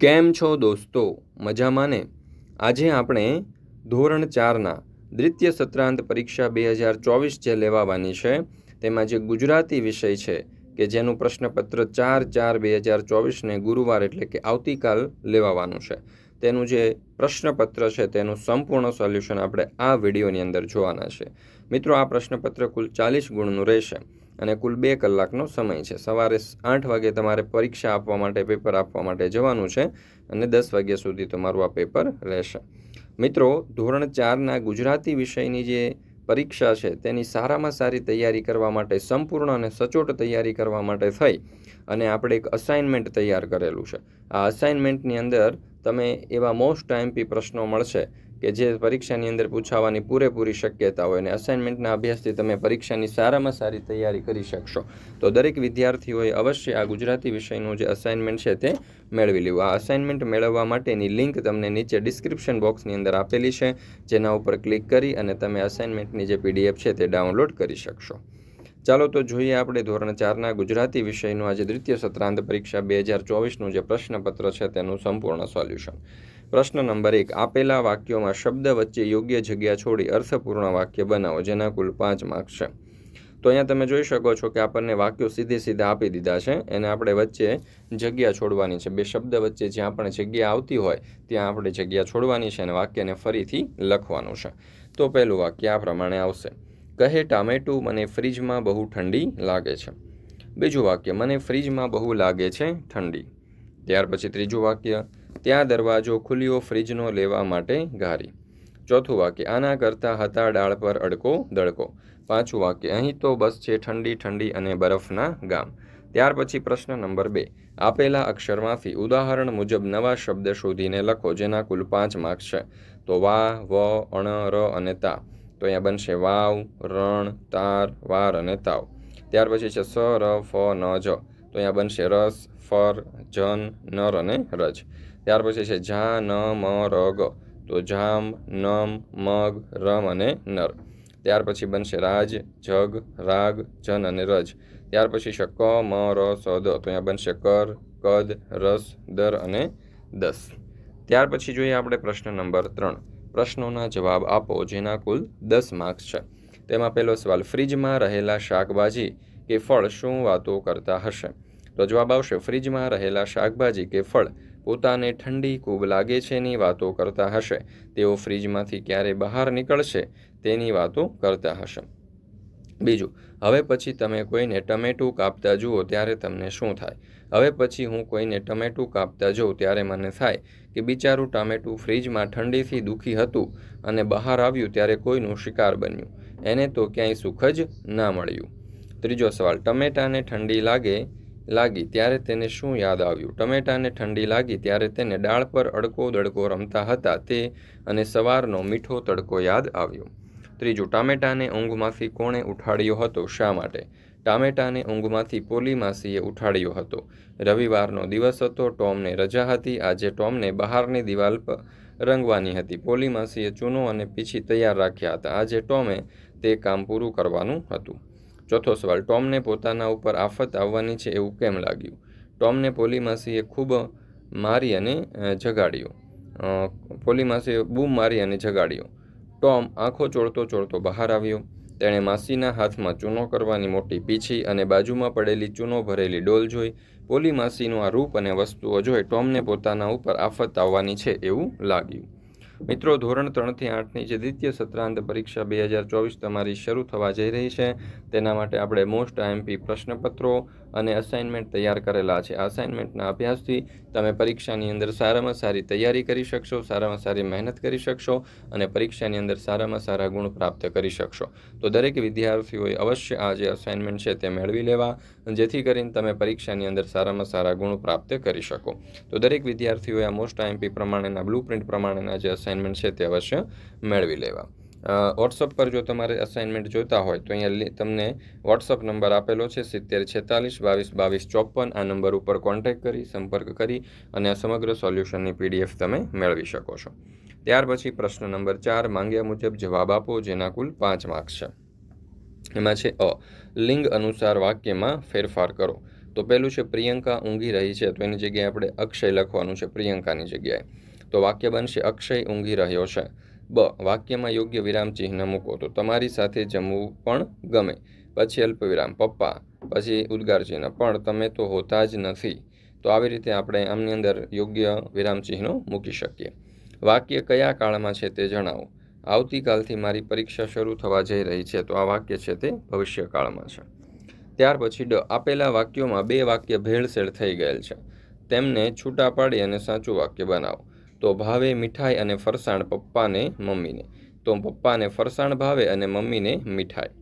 કેમ છો દોસ્તો મજામાં ને આજે આપણે ધોરણ ચારના દ્વિતીય સત્રાંત પરીક્ષા બે હજાર ચોવીસ જે લેવાવાની છે તેમાં જે ગુજરાતી વિષય છે કે જેનું પ્રશ્નપત્ર ચાર ચાર બે હજાર ચોવીસને ગુરુવાર એટલે કે આવતીકાલ લેવાવાનું છે તેનું જે પ્રશ્નપત્ર છે તેનું સંપૂર્ણ સોલ્યુશન આપણે આ વિડીયોની અંદર જોવાના છે મિત્રો આ પ્રશ્નપત્ર કુલ ચાલીસ ગુણનું રહેશે અને કુલ બે કલાકનો સમય છે સવારે આઠ વાગે તમારે પરીક્ષા આપવા માટે પેપર આપવા માટે જવાનું છે અને દસ વાગ્યા સુધી તમારું આ પેપર રહેશે મિત્રો ધોરણ ચારના ગુજરાતી વિષયની જે પરીક્ષા છે તેની સારામાં સારી તૈયારી કરવા માટે સંપૂર્ણ અને સચોટ તૈયારી કરવા માટે થઈ અને આપણે એક અસાઇનમેન્ટ તૈયાર કરેલું છે આ અસાઇનમેન્ટની અંદર તમે એવા મોસ્ટ ટાઈમપી પ્રશ્નો મળશે કે જે પરીક્ષાની અંદર પૂછાવાની પૂરેપૂરી શક્યતા હોય અને અસાઇનમેન્ટના અભ્યાસથી તમે પરીક્ષાની સારામાં સારી તૈયારી કરી શકશો તો દરેક વિદ્યાર્થીઓએ અવશ્ય આ ગુજરાતી વિષયનું જે અસાઇનમેન્ટ છે તે મેળવી લેવું આ અસાઇનમેન્ટ મેળવવા માટેની લિંક તમને નીચે ડિસ્ક્રિપ્શન બોક્સની અંદર આપેલી છે જેના ઉપર ક્લિક કરી અને તમે અસાઇનમેન્ટની જે પીડીએફ છે તે ડાઉનલોડ કરી શકશો ચાલો તો જોઈએ આપણે ધોરણ ચારના ગુજરાતી વિષયનું આજે દ્વિતીય સત્રાંત પરીક્ષા બે હજાર ચોવીસનું જે પ્રશ્નપત્ર છે તેનું સંપૂર્ણ સોલ્યુશન પ્રશ્ન નંબર એક આપેલા વાક્યોમાં શબ્દ વચ્ચે યોગ્ય જગ્યા છોડી અર્થપૂર્ણ વાક્ય બનાવો જેના કુલ પાંચ માર્ક્સ છે તો અહીંયા તમે જોઈ શકો છો કે આપણને વાક્યો સીધે સીધા આપી દીધા છે એને આપણે વચ્ચે જગ્યા છોડવાની છે બે શબ્દ વચ્ચે જ્યાં પણ જગ્યા આવતી હોય ત્યાં આપણે જગ્યા છોડવાની છે અને વાક્યને ફરીથી લખવાનું છે તો પહેલું વાક્ય આ પ્રમાણે આવશે કહે ટામેટું મને ફ્રીજમાં બહુ ઠંડી લાગે છે બીજું વાક્ય મને ફ્રીજમાં બહુ લાગે છે ઠંડી ત્યાર પછી ત્રીજું વાક્ય ત્યાં દરવાજો ખુલ્યો ફ્રિજનો લેવા માટે ઘારી ચોથું વાક્ય આના કરતાં હતા ડાળ પર અડકો દડકો પાંચું વાક્ય અહીં તો બસ છે ઠંડી ઠંડી અને બરફના ગામ ત્યાર પછી પ્રશ્ન નંબર બે આપેલા અક્ષરમાંથી ઉદાહરણ મુજબ નવા શબ્દ શોધીને લખો જેના કુલ પાંચ માર્ક્સ છે તો વા વ અણ ર અને તા તો અહીંયા બનશે વાવ રણ તાર વાર અને તાવ ત્યાર પછી છે સ ર ફ ન જ તો અહીંયા બનશે રસ ફર જન નર અને રજ ત્યાર પછી છે ઝા ન મ ર ગ તો જામ નમ મગ રમ અને નર ત્યાર પછી બનશે રાજ જગ રાગ જન અને રજ ત્યાર પછી છે ક મ ર સ દ તો અહીંયા બનશે કર કદ રસ દર અને દસ ત્યાર પછી જોઈએ આપણે પ્રશ્ન નંબર ત્રણ પ્રશ્નોના જવાબ આપો જેના કુલ દસ માર્ક્સ છે તેમાં પહેલો સવાલ ફ્રીજમાં રહેલા શાકભાજી કે ફળ શું વાતો કરતા હશે તો જવાબ આવશે ફ્રીજમાં રહેલા શાકભાજી કે ફળ પોતાને ઠંડી ખૂબ લાગે છે એની વાતો કરતા હશે તેઓ ફ્રીજમાંથી ક્યારે બહાર નીકળશે તેની વાતો કરતા હશે બીજું હવે પછી તમે કોઈને ટમેટું કાપતા જુઓ ત્યારે તમને શું થાય હવે પછી હું કોઈને ટમેટું કાપતા જોઉં ત્યારે મને થાય કે બિચારું ટામેટું ફ્રીજમાં ઠંડીથી દુઃખી હતું અને બહાર આવ્યું ત્યારે કોઈનું શિકાર બન્યું એને તો ક્યાંય સુખ જ ના મળ્યું ત્રીજો સવાલ ટમેટાને ઠંડી લાગે લાગી ત્યારે તેને શું યાદ આવ્યું ટમેટાને ઠંડી લાગી ત્યારે તેને ડાળ પર અડકો દડકો રમતા હતા તે અને સવારનો મીઠો તડકો યાદ આવ્યો ત્રીજું ટામેટાને ઊંઘમાંથી કોણે ઉઠાડ્યો હતો શા માટે ટામેટાને ઊંઘમાંથી પોલીમાસીએ ઉઠાડ્યો હતો રવિવારનો દિવસ હતો ટોમને રજા હતી આજે ટોમને બહારની દિવાલ પર રંગવાની હતી પોલીમાસીએ ચૂનો અને પીછી તૈયાર રાખ્યા હતા આજે ટોમે તે કામ પૂરું કરવાનું હતું ચોથો સવાલ ટોમને પોતાના ઉપર આફત આવવાની છે એવું કેમ લાગ્યું ટોમને પોલીમાસીએ ખૂબ મારી અને જગાડ્યો પોલીમાસીએ બૂમ મારી અને જગાડ્યો ટોમ આંખો ચોળતો ચોળતો બહાર આવ્યો તેણે માસીના હાથમાં ચૂનો કરવાની મોટી પીછી અને બાજુમાં પડેલી ચૂનો ભરેલી ડોલ જોઈ પોલી આ રૂપ અને વસ્તુઓ જોઈ ટોમને પોતાના ઉપર આફત આવવાની છે એવું લાગ્યું મિત્રો ધોરણ ત્રણથી આઠની જે દ્વિતીય સત્રાંત પરીક્ષા બે હજાર ચોવીસ તમારી શરૂ થવા જઈ રહી છે તેના માટે આપણે મોસ્ટ આઈએમપી પ્રશ્નપત્રો અને અસાઇનમેન્ટ તૈયાર કરેલા છે અસાઇનમેન્ટના અભ્યાસથી તમે પરીક્ષાની અંદર સારામાં સારી તૈયારી કરી શકશો સારામાં સારી મહેનત કરી શકશો અને પરીક્ષાની અંદર સારામાં સારા ગુણ પ્રાપ્ત કરી શકશો તો દરેક વિદ્યાર્થીઓએ અવશ્ય આ જે અસાઇનમેન્ટ છે તે મેળવી લેવા જેથી કરીને તમે પરીક્ષાની અંદર સારામાં સારા ગુણ પ્રાપ્ત કરી શકો તો દરેક વિદ્યાર્થીઓએ આ મોસ્ટ આઈએમપી પ્રમાણેના બ્લુ પ્રિન્ટ પ્રમાણેના જે અસાઇનમેન્ટ છે તે અવશ્ય મેળવી લેવા વોટ્સઅપ પર જો તમારે અસાઇનમેન્ટ જોઈતા હોય તો અહીંયા તમને વોટ્સઅપ નંબર આપેલો છે સિત્તેર છેતાલીસ બાવીસ બાવીસ ચોપન આ નંબર ઉપર કોન્ટેક્ટ કરી સંપર્ક કરી અને આ સમગ્ર સોલ્યુશનની પીડીએફ તમે મેળવી શકો છો ત્યાર પછી પ્રશ્ન નંબર ચાર માંગ્યા મુજબ જવાબ આપો જેના કુલ પાંચ માર્ક્સ છે એમાં છે અ લિંગ અનુસાર વાક્યમાં ફેરફાર કરો તો પહેલું છે પ્રિયંકા ઊંઘી રહી છે તો એની જગ્યાએ આપણે અક્ષય લખવાનું છે પ્રિયંકાની જગ્યાએ તો વાક્ય બનશે અક્ષય ઊંઘી રહ્યો છે બ વાક્યમાં યોગ્ય વિરામ ચિહ્ન મૂકો તો તમારી સાથે જમવું પણ ગમે પછી અલ્પવિરામ પપ્પા પછી ઉદ્ગાર ચિહ્ન પણ તમે તો હોતા જ નથી તો આવી રીતે આપણે આમની અંદર યોગ્ય વિરામ ચિહ્નો મૂકી શકીએ વાક્ય કયા કાળમાં છે તે જણાવો આવતીકાલથી મારી પરીક્ષા શરૂ થવા જઈ રહી છે તો આ વાક્ય છે તે ભવિષ્યકાળમાં છે ત્યાર પછી ડ આપેલા વાક્યોમાં બે વાક્ય ભેળસેળ થઈ ગયેલ છે તેમને છૂટા પાડી અને સાચું વાક્ય બનાવો તો ભાવે મીઠાઈ અને ફરસાણ પપ્પાને મમ્મીને તો પપ્પાને ફરસાણ ભાવે અને મમ્મીને મીઠાઈ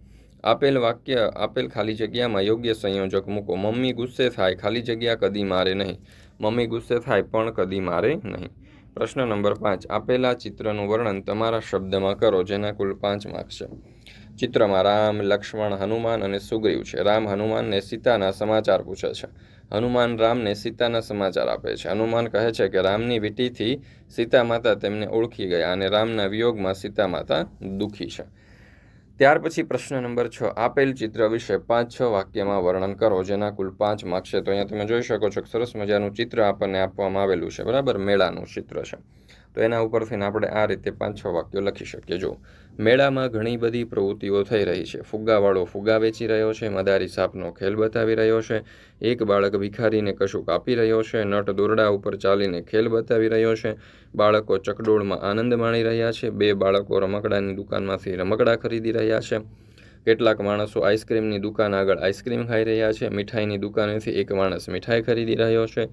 આપેલ વાક્ય આપેલ ખાલી જગ્યામાં યોગ્ય સંયોજક મૂકો મમ્મી ગુસ્સે થાય ખાલી જગ્યા કદી મારે નહીં મમ્મી ગુસ્સે થાય પણ કદી મારે નહીં પ્રશ્ન નંબર પાંચ આપેલા ચિત્રનું વર્ણન તમારા શબ્દમાં કરો જેના કુલ પાંચ માર્ક છે ચિત્રમાં રામ લક્ષ્મણ હનુમાન અને સુગ્રીવ છે રામ હનુમાનને સીતાના સમાચાર પૂછે છે હનુમાન રામને સીતાના સમાચાર આપે છે હનુમાન કહે છે કે રામની વીટીથી સીતા માતા તેમને ઓળખી ગયા અને રામના વિયોગમાં સીતા માતા દુઃખી છે ત્યાર પછી પ્રશ્ન નંબર છ આપેલ ચિત્ર વિશે પાંચ છ વાક્યમાં વર્ણન કરો જેના કુલ પાંચ માર્ક્સ છે તો અહીંયા તમે જોઈ શકો છો કે સરસ મજાનું ચિત્ર આપણને આપવામાં આવેલું છે બરાબર મેળાનું ચિત્ર છે તો એના ઉપરથી આપણે આ રીતે પાંચ છ વાક્યો લખી શકીએ જો મેળામાં ઘણી બધી પ્રવૃત્તિઓ થઈ રહી છે ફુગ્ગાવાળો ફુગ્ગા વેચી રહ્યો છે મદારી સાપનો ખેલ બતાવી રહ્યો છે એક બાળક ભિખારીને કશું કાપી રહ્યો છે નટ દોરડા ઉપર ચાલીને ખેલ બતાવી રહ્યો છે બાળકો ચકડોળમાં આનંદ માણી રહ્યા છે બે બાળકો રમકડાની દુકાનમાંથી રમકડા ખરીદી રહ્યા છે કેટલાક માણસો આઈસ્ક્રીમની દુકાન આગળ આઈસ્ક્રીમ ખાઈ રહ્યા છે મીઠાઈની દુકાનેથી એક માણસ મીઠાઈ ખરીદી રહ્યો છે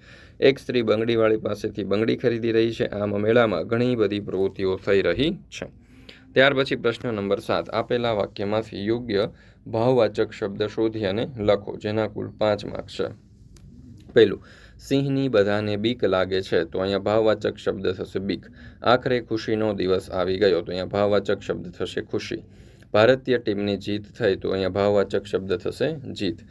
એક સ્ત્રી બંગડીવાળી પાસેથી બંગડી ખરીદી રહી છે આમ મેળામાં ઘણી બધી પ્રવૃત્તિઓ થઈ રહી છે ત્યાર પછી પ્રશ્ન નંબર સાત આપેલા વાક્યમાંથી યોગ્ય ભાવવાચક શબ્દ શોધી અને લખો જેના કુલ પાંચ માર્ક્સ છે પહેલું સિંહની બધાને બીક લાગે છે તો અહીંયા ભાવવાચક શબ્દ થશે બીક આખરે ખુશીનો દિવસ આવી ગયો તો અહીંયા ભાવવાચક શબ્દ થશે ખુશી ભારતીય ટીમની જીત થઈ તો અહીંયા ભાવવાચક શબ્દ થશે જીત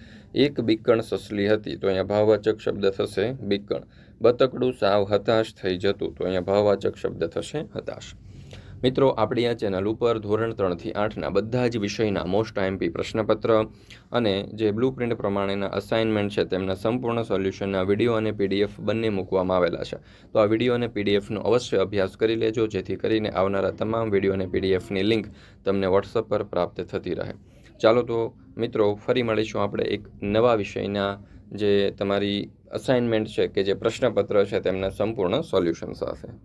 એક બીકણ સસલી હતી તો અહીંયા ભાવવાચક શબ્દ થશે બીકણ બતકડું સાવ હતાશ થઈ જતું તો અહીંયા ભાવવાચક શબ્દ થશે હતાશ મિત્રો આપણી આ ચેનલ ઉપર ધોરણ ત્રણથી આઠના બધા જ વિષયના મોસ્ટ આઈએમપી પ્રશ્નપત્ર અને જે બ્લુ પ્રિન્ટ પ્રમાણેના અસાઇનમેન્ટ છે તેમના સંપૂર્ણ સોલ્યુશનના વિડીયો અને પીડીએફ બંને મૂકવામાં આવેલા છે તો આ વિડીયો અને પીડીએફનો અવશ્ય અભ્યાસ કરી લેજો જેથી કરીને આવનારા તમામ વિડીયો અને પીડીએફની લિંક તમને વોટ્સઅપ પર પ્રાપ્ત થતી રહે ચાલો તો મિત્રો ફરી મળીશું આપણે એક નવા વિષયના જે તમારી અસાઇનમેન્ટ છે કે જે પ્રશ્નપત્ર છે તેમના સંપૂર્ણ સોલ્યુશન સાથે